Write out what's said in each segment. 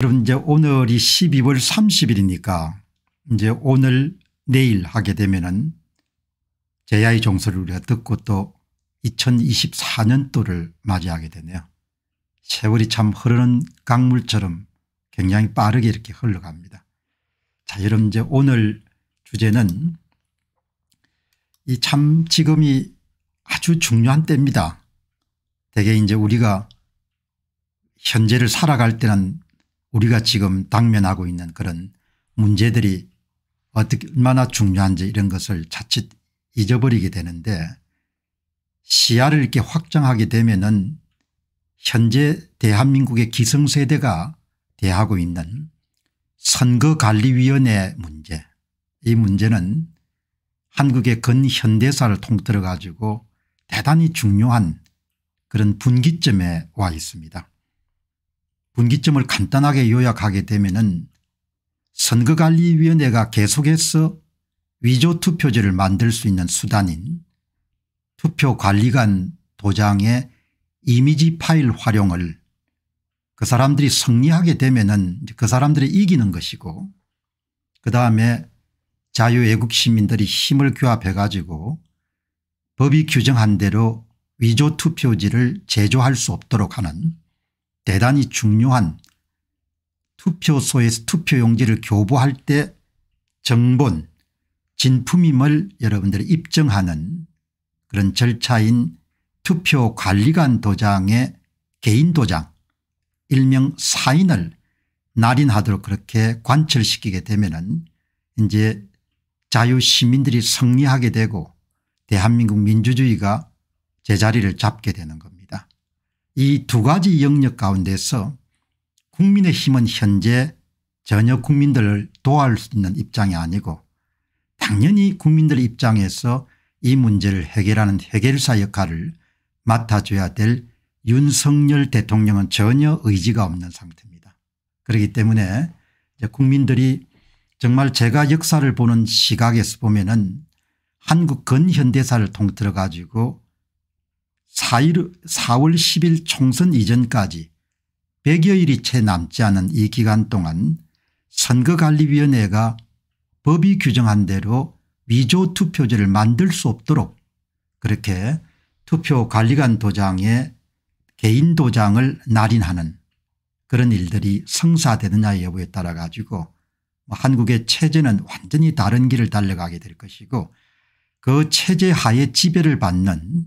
여러분 이제 오늘이 12월 30일이니까 이제 오늘 내일 하게 되면은 제야의 종소를 우리가 듣고 또 2024년도를 맞이하게 되네요. 세월이 참 흐르는 강물처럼 굉장히 빠르게 이렇게 흘러갑니다. 자 여러분 이제 오늘 주제는 이 참 지금이 아주 중요한 때입니다. 대개 이제 우리가 현재를 살아갈 때는 우리가 지금 당면하고 있는 그런 문제들이 어떻게 얼마나 중요한지 이런 것을 자칫 잊어버리게 되는데 시야를 이렇게 확장하게 되면은 현재 대한민국의 기성세대가 대하고 있는 선거관리위원회 문제 이 문제는 한국의 근현대사를 통틀어 가지고 대단히 중요한 그런 분기점에 와 있습니다. 분기점을 간단하게 요약하게 되면 은 선거관리위원회가 계속해서 위조투표지를 만들 수 있는 수단인 투표관리관 도장의 이미지 파일 활용을 그 사람들이 승리하게 되면 은그 사람들이 이기는 것이고 그다음에 자유애국 시민들이 힘을 규합해 가지고 법이 규정한 대로 위조투표지를 제조할 수 없도록 하는 대단히 중요한 투표소에서 투표용지를 교부할 때 정본 진품임을 여러분들이 입증하는 그런 절차인 투표관리관 도장의 개인 도장 일명 사인을 날인하도록 그렇게 관철시키게 되면 은 이제 자유시민들이 승리하게 되고 대한민국 민주주의가 제자리를 잡게 되는 겁니다. 이두 가지 영역 가운데서 국민의힘은 현재 전혀 국민들을 도와줄 수 있는 입장이 아니고 당연히 국민들 입장에서 이 문제를 해결하는 해결사 역할을 맡아줘야 될 윤석열 대통령은 전혀 의지가 없는 상태입니다. 그렇기 때문에 국민들이 정말 제가 역사를 보는 시각에서 보면 은 한국 근현대사를 통틀어 가지고 4일, 4월 10일 총선 이전까지 100여일이 채 남지 않은 이 기간 동안 선거관리위원회가 법이 규정한 대로 위조 투표제를 만들 수 없도록 그렇게 투표관리관 도장에 개인 도장을 날인하는 그런 일들이 성사되느냐 여부에 따라 가지고 뭐 한국의 체제는 완전히 다른 길을 달려가게 될 것이고 그 체제 하에 지배를 받는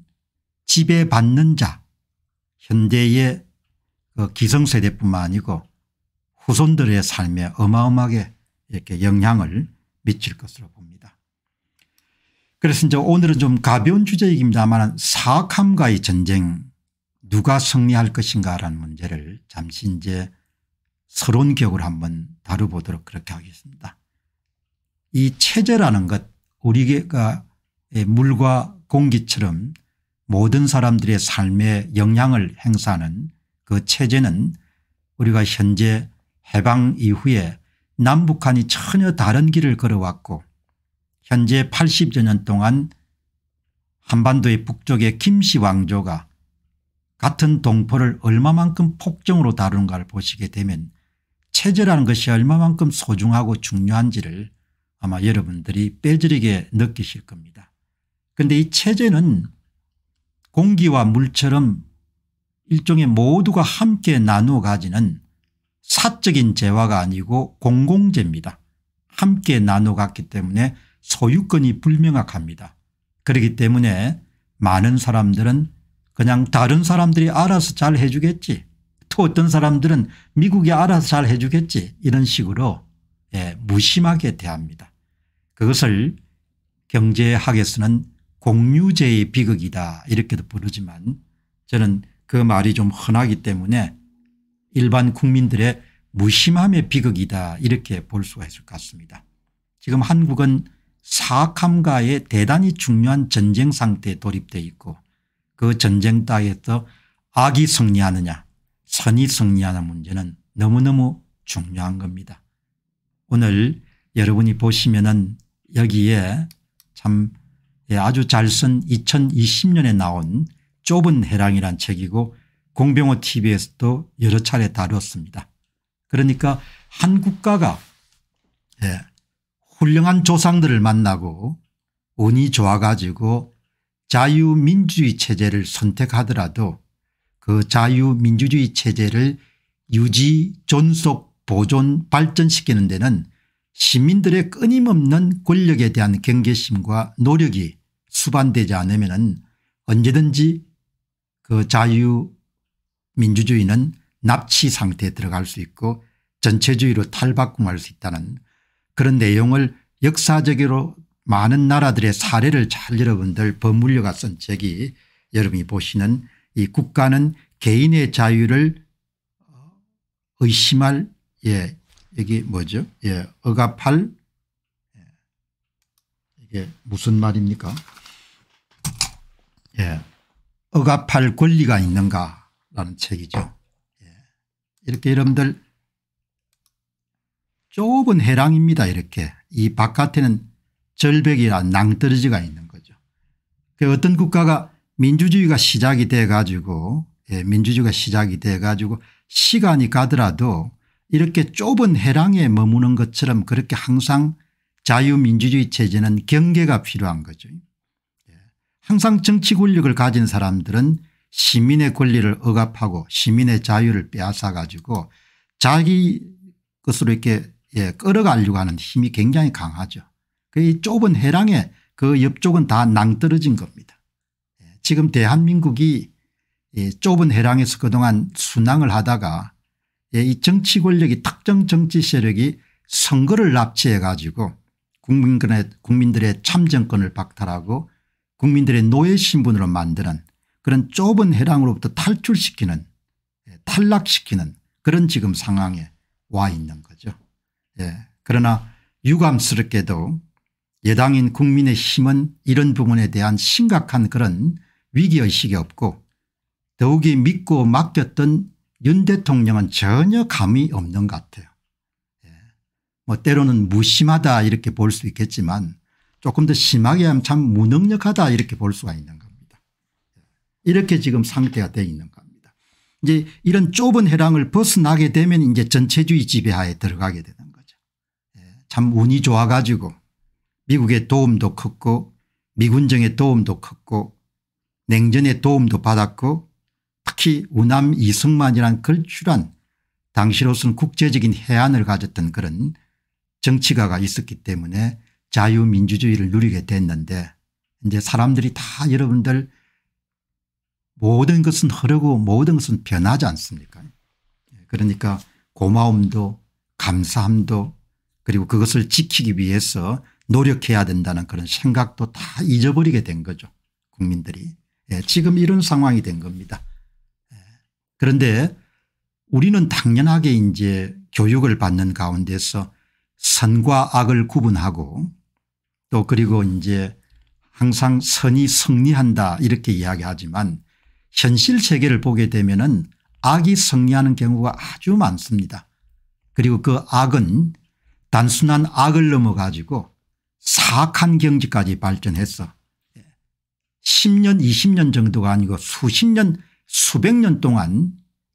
지배받는 자 현대의 그 기성세대뿐만 아니고 후손들의 삶에 어마어마하게 이렇게 영향을 미칠 것으로 봅니다. 그래서 이제 오늘은 좀 가벼운 주제이기입니다만 사악함과의 전쟁 누가 승리할 것인가 라는 문제를 잠시 이제 서론 격으로 한번 다뤄보도록 그렇게 하겠습니다. 이 체제라는 것 우리가 물과 공기처럼 모든 사람들의 삶에 영향을 행사하는 그 체제는 우리가 현재 해방 이후에 남북한이 전혀 다른 길을 걸어왔고 현재 80여 년 동안 한반도의 북쪽의 김씨 왕조가 같은 동포를 얼마만큼 폭정으로 다루는가를 보시게 되면 체제라는 것이 얼마만큼 소중하고 중요한지를 아마 여러분들이 빼저리게 느끼실 겁니다. 그런데 이 체제는 공기와 물처럼 일종의 모두가 함께 나누어 가지는 사적인 재화가 아니고 공공재입니다. 함께 나누어 갔기 때문에 소유권이 불명확합니다. 그렇기 때문에 많은 사람들은 그냥 다른 사람들이 알아서 잘 해주겠지 또 어떤 사람들은 미국이 알아서 잘 해주겠지 이런 식으로 예, 무심하게 대합니다. 그것을 경제학에서는 공유제의 비극이다 이렇게도 부르지만 저는 그 말이 좀 흔하기 때문에 일반 국민들의 무심함의 비극이다 이렇게 볼 수가 있을 것 같습니다. 지금 한국은 사악함과의 대단히 중요한 전쟁 상태에 돌입돼 있고 그 전쟁 따위에서 악이 승리하느냐 선이 승리하는 문제는 너무너무 중요한 겁니다. 오늘 여러분이 보시면은 여기에 참 예, 아주 잘 쓴 2020년에 나온 좁은 해랑이란 책이고 공병호 tv에서도 여러 차례 다뤘습니다. 그러니까 한 국가가 예, 훌륭한 조상들을 만나고 운이 좋아 가지고 자유민주주의 체제를 선택하더라도 그 자유민주주의 체제를 유지 존속 보존 발전시키는 데는 시민들의 끊임없는 권력에 대한 경계심과 노력이 수반되지 않으면 언제든지 그 자유민주주의는 납치 상태에 들어갈 수 있고 전체주의로 탈바꿈할 수 있다는 그런 내용을 역사적으로 많은 나라들의 사례를 잘 여러분들 버물려가 쓴 책이 여러분이 보시는 이 국가는 개인의 자유를 의심할 예 여기 뭐죠 예 억압할 예, 이게 무슨 말입니까 예. 억압할 권리가 있는가라는 책이죠. 예. 이렇게 여러분들 좁은 해랑입니다. 이렇게 이 바깥에는 절벽이나 낭떠러지가 있는 거죠. 그 어떤 국가가 민주주의가 시작이 돼 가지고 예, 민주주의가 시작이 돼 가지고 시간이 가더라도 이렇게 좁은 해랑에 머무는 것처럼 그렇게 항상 자유민주주의 체제는 경계가 필요한 거죠. 항상 정치 권력을 가진 사람들은 시민의 권리를 억압하고 시민의 자유를 빼앗아 가지고 자기 것으로 이렇게 예, 끌어가려고 하는 힘이 굉장히 강하죠. 그 좁은 해랑에 그 옆쪽은 다 낭떨어진 겁니다. 예, 지금 대한민국이 예, 좁은 해랑에서 그동안 순항을 하다가 예, 이 정치 권력이 특정 정치 세력이 선거를 납치해 가지고 국민들의 참정권을 박탈하고 국민들의 노예 신분으로 만드는 그런 좁은 해랑으로부터 탈출시키는 예, 탈락시키는 그런 지금 상황에 와 있는 거죠. 예. 그러나 유감스럽게도 여당인 국민의힘은 이런 부분에 대한 심각한 그런 위기의식이 없고 더욱이 믿고 맡겼던 윤 대통령은 전혀 감이 없는 것 같아요. 예. 뭐 때로는 무심하다 이렇게 볼 수 있겠지만 조금 더 심하게 하면 참 무능력하다 이렇게 볼 수가 있는 겁니다. 이렇게 지금 상태가 되어 있는 겁니다. 이제 이런 좁은 해랑을 벗어나게 되면 이제 전체주의 지배하에 들어가게 되는 거죠. 예, 참 운이 좋아 가지고 미국의 도움도 컸고 미군정의 도움도 컸고 냉전의 도움도 받았고 특히 우남 이승만이란 걸출한 당시로서는 국제적인 해안을 가졌던 그런 정치가가 있었기 때문에 자유민주주의를 누리게 됐는데 이제 사람들이 다 여러분들 모든 것은 흐르고 모든 것은 변하지 않습니까 그러니까 고마움도 감사함도 그리고 그것을 지키기 위해서 노력해야 된다는 그런 생각도 다 잊어버리게 된 거죠 국민들이 예, 지금 이런 상황이 된 겁니다 예. 그런데 우리는 당연하게 이제 교육을 받는 가운데서 선과 악을 구분하고 또 그리고 이제 항상 선이 승리한다 이렇게 이야기하지만 현실 세계를 보게 되면 은 악이 승리하는 경우가 아주 많습니다. 그리고 그 악은 단순한 악을 넘어 가지고 사악한 경지까지 발전했어 10년 20년 정도가 아니고 수십 년 수백 년 동안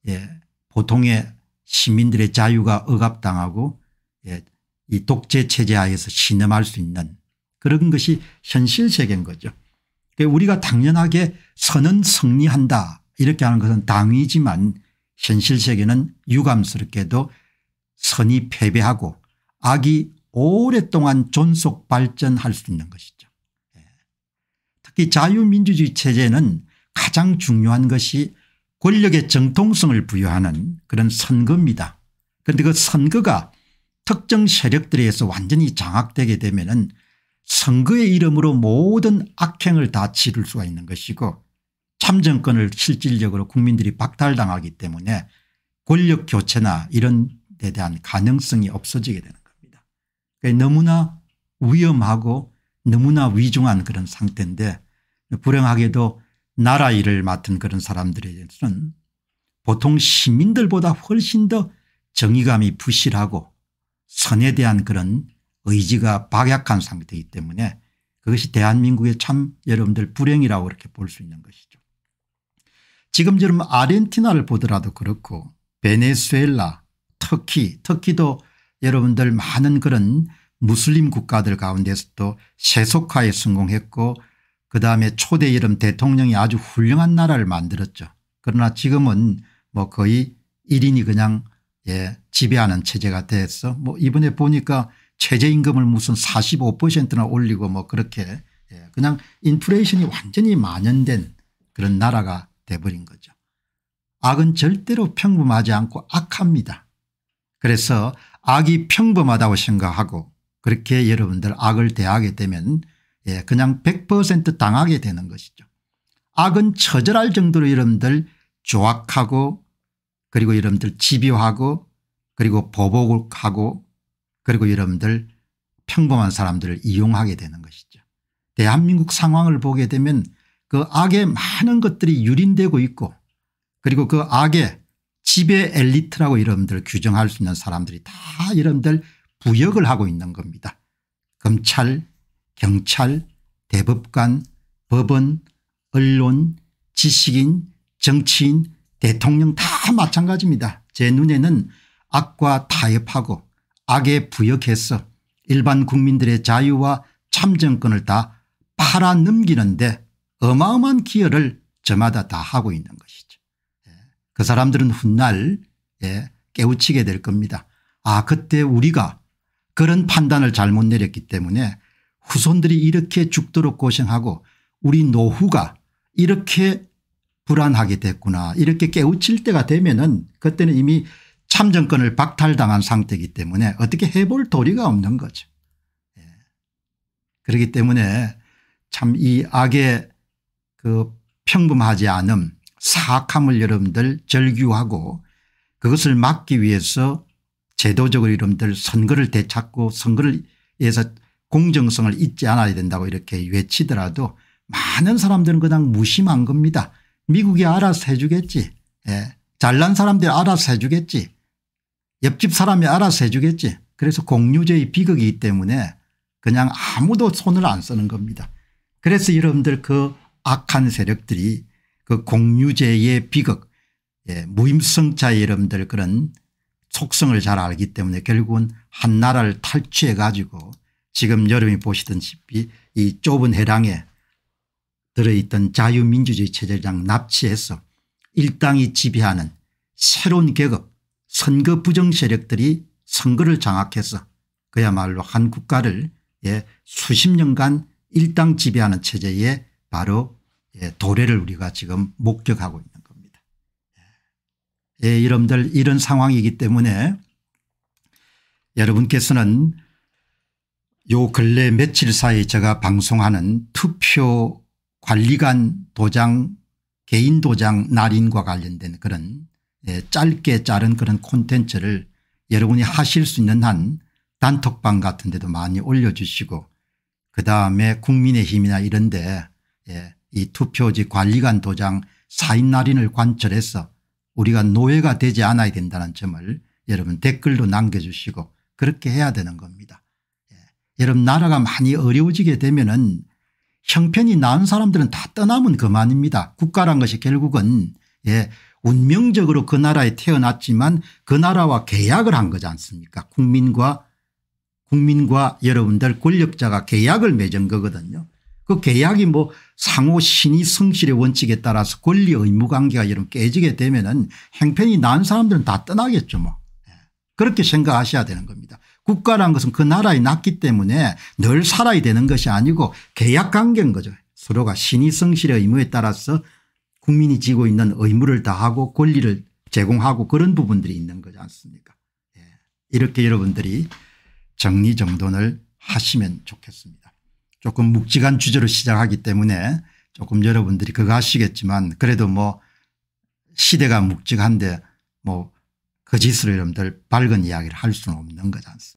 예, 보통의 시민들의 자유가 억압당하고 예, 이 독재 체제 하에서 신음할 수 있는 그런 것이 현실 세계인 거죠. 그 우리가 당연하게 선은 승리한다 이렇게 하는 것은 당위지만 현실 세계는 유감스럽게도 선이 패배하고 악이 오랫동안 존속 발전할 수 있는 것이죠. 예. 특히 자유민주주의 체제는 가장 중요한 것이 권력의 정통성을 부여하는 그런 선거입니다. 그런데 그 선거가 특정 세력들에 의해서 완전히 장악되게 되면 은 선거의 이름으로 모든 악행을 다 치를 수가 있는 것이고 참정권을 실질적으로 국민들이 박탈당하기 때문에 권력 교체나 이런 데 대한 가능성이 없어지게 되는 겁니다. 너무나 위험하고 너무나 위중한 그런 상태인데 불행하게도 나라 일을 맡은 그런 사람들에게서는 보통 시민들보다 훨씬 더 정의감이 부실하고 선에 대한 그런 의지가 박약한 상태이기 때문에 그것이 대한민국의 참 여러분들 불행이라고 이렇게 볼 수 있는 것이죠. 지금처럼 아르헨티나를 보더라도 그렇고 베네수엘라 터키 터키도 여러분들 많은 그런 무슬림 국가들 가운데서도 세속화에 성공했고 그다음에 초대 이름 대통령이 아주 훌륭한 나라를 만들었죠. 그러나 지금은 뭐 거의 1인이 그냥 예 지배하는 체제가 됐어. 뭐 이번에 보니까 최저임금을 무슨 45%나 올리고 뭐 그렇게 예, 그냥 인플레이션이 완전히 만연된 그런 나라가 돼버린 거죠. 악은 절대로 평범하지 않고 악합니다. 그래서 악이 평범하다고 생각하고 그렇게 여러분들 악을 대하게 되면 예, 그냥 100% 당하게 되는 것이죠. 악은 처절할 정도로 여러분들 조악하고 그리고 여러분들 집요하고 그리고 보복하고 그리고 여러분들 평범한 사람들을 이용하게 되는 것이죠. 대한민국 상황을 보게 되면 그 악의 많은 것들이 유린되고 있고 그리고 그 악의 지배 엘리트라고 여러분들 규정할 수 있는 사람들이 다 여러분들 부역을 하고 있는 겁니다. 검찰 경찰 대법관 법원 언론 지식인 정치인 대통령 다 마찬가지입니다. 제 눈에는 악과 타협하고 악에 부역해서 일반 국민들의 자유와 참정권을 다 팔아넘기는데 어마어마한 기여를 저마다 다 하고 있는 것이죠. 예. 그 사람들은 훗날 예, 깨우치게 될 겁니다. 아 그때 우리가 그런 판단을 잘못 내렸기 때문에 후손들이 이렇게 죽도록 고생하고 우리 노후가 이렇게 불안하게 됐구나 이렇게 깨우칠 때가 되면 은 그때는 이미 참정권을 박탈당한 상태이기 때문에 어떻게 해볼 도리가 없는 거죠. 예. 그렇기 때문에 참 이 악의 그 평범하지 않음 사악함을 여러분들 절규하고 그것을 막기 위해서 제도적으로 여러분들 선거를 되찾고 선거를 위해서 공정성을 잊지 않아야 된다고 이렇게 외치더라도 많은 사람들은 그냥 무심한 겁니다. 미국이 알아서 해주겠지. 예. 잘난 사람들이 알아서 해주겠지. 옆집 사람이 알아서 해주겠지. 그래서 공유제의 비극이기 때문에 그냥 아무도 손을 안 쓰는 겁니다. 그래서 여러분들 그 악한 세력들이 그 공유제의 비극 예, 무임승차 여러분들 그런 속성을 잘 알기 때문에 결국은 한 나라를 탈취해 가지고 지금 여러분이 보시던시피이 좁은 해랑에 들어있던 자유민주주의 체제장 납치해서 일당이 지배하는 새로운 계급 선거 부정 세력들이 선거를 장악해서 그야말로 한 국가를 예, 수십 년간 일당 지배하는 체제에 바로 예, 도래를 우리가 지금 목격하고 있는 겁니다. 예, 여러분들 이런 상황이기 때문에 여러분께서는 요 근래 며칠 사이 제가 방송하는 투표 관리관 도장 개인 도장 날인과 관련된 그런 예, 짧게 자른 그런 콘텐츠를 여러분이 하실 수 있는 한 단톡방 같은 데도 많이 올려주시고 그다음에 국민의힘이나 이런 데이 예, 투표지 관리관 도장 사인 날인을 관철해서 우리가 노예가 되지 않아야 된다는 점을 여러분 댓글로 남겨주시고 그렇게 해야 되는 겁니다. 예, 여러분 나라가 많이 어려워지게 되면 은 형편이 나은 사람들은 다 떠나면 그만입니다. 국가란 것이 결국은 예, 운명적으로 그 나라에 태어났지만 그 나라와 계약을 한 거지 않습니까 국민과 국민과 여러분들 권력자가 계약을 맺은 거거든요. 그 계약이 뭐 상호 신의 성실의 원칙에 따라서 권리 의무 관계가 이런 깨지게 되면은 행편이 난 사람들은 다 떠나겠죠 뭐. 예. 그렇게 생각하셔야 되는 겁니다. 국가란 것은 그 나라에 났기 때문에 늘 살아야 되는 것이 아니고 계약 관계인 거죠. 서로가 신의 성실의 의무에 따라서 국민이 지고 있는 의무를 다하고 권리를 제공하고 그런 부분들이 있는 거지 않습니까 예. 이렇게 여러분들이 정리정돈을 하시면 좋겠습니다. 조금 묵직한 주제로 시작하기 때문에 조금 여러분들이 그거 하시겠지만 그래도 뭐 시대가 묵직한데 뭐 거짓으로 여러분들 밝은 이야기를 할 수는 없는 거지 않습니까